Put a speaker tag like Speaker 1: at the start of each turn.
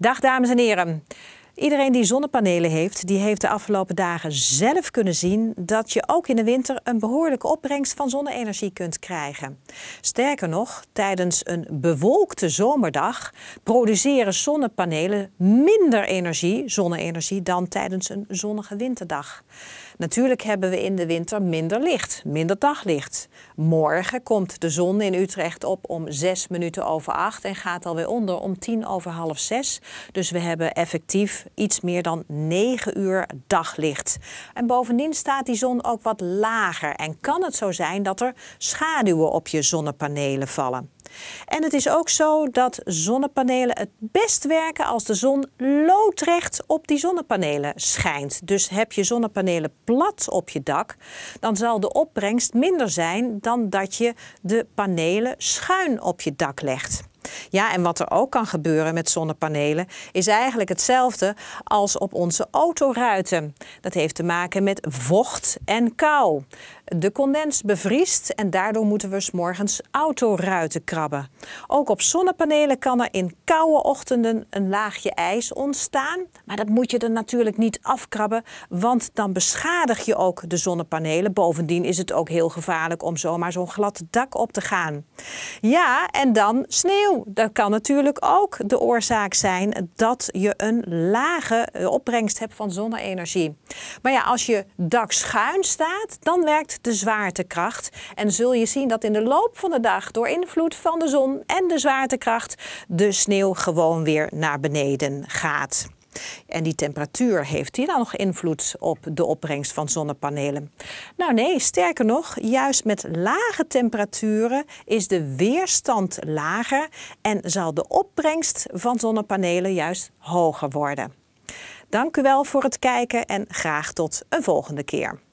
Speaker 1: Dag dames en heren. Iedereen die zonnepanelen heeft, die heeft de afgelopen dagen zelf kunnen zien dat je ook in de winter een behoorlijke opbrengst van zonne-energie kunt krijgen. Sterker nog, tijdens een bewolkte zomerdag produceren zonnepanelen minder energie, zonne-energie, dan tijdens een zonnige winterdag. Natuurlijk hebben we in de winter minder licht, minder daglicht. Morgen komt de zon in Utrecht op om 6 minuten over 8 en gaat alweer onder om 10 over half 6. Dus we hebben effectief iets meer dan 9 uur daglicht. En bovendien staat die zon ook wat lager en kan het zo zijn dat er schaduwen op je zonnepanelen vallen. En het is ook zo dat zonnepanelen het best werken als de zon loodrecht op die zonnepanelen schijnt. Dus heb je zonnepanelen plat op je dak, dan zal de opbrengst minder zijn dan dat je de panelen schuin op je dak legt. Ja, en wat er ook kan gebeuren met zonnepanelen is eigenlijk hetzelfde als op onze autoruiten. Dat heeft te maken met vocht en kou. De condens bevriest en daardoor moeten we s morgens autoruiten krabben. Ook op zonnepanelen kan er in koude ochtenden een laagje ijs ontstaan. Maar dat moet je er natuurlijk niet afkrabben, want dan beschadig je ook de zonnepanelen. Bovendien is het ook heel gevaarlijk om zomaar zo'n glad dak op te gaan. Ja, en dan sneeuw. Dat kan natuurlijk ook de oorzaak zijn dat je een lage eh, opbrengst hebt van zonne-energie. Maar ja, als je dak schuin staat, dan werkt de zwaartekracht. En zul je zien dat in de loop van de dag, door invloed van de zon en de zwaartekracht, de sneeuw gewoon weer naar beneden gaat. En die temperatuur, heeft die dan nog invloed op de opbrengst van zonnepanelen? Nou nee, sterker nog, juist met lage temperaturen is de weerstand lager en zal de opbrengst van zonnepanelen juist hoger worden. Dank u wel voor het kijken en graag tot een volgende keer.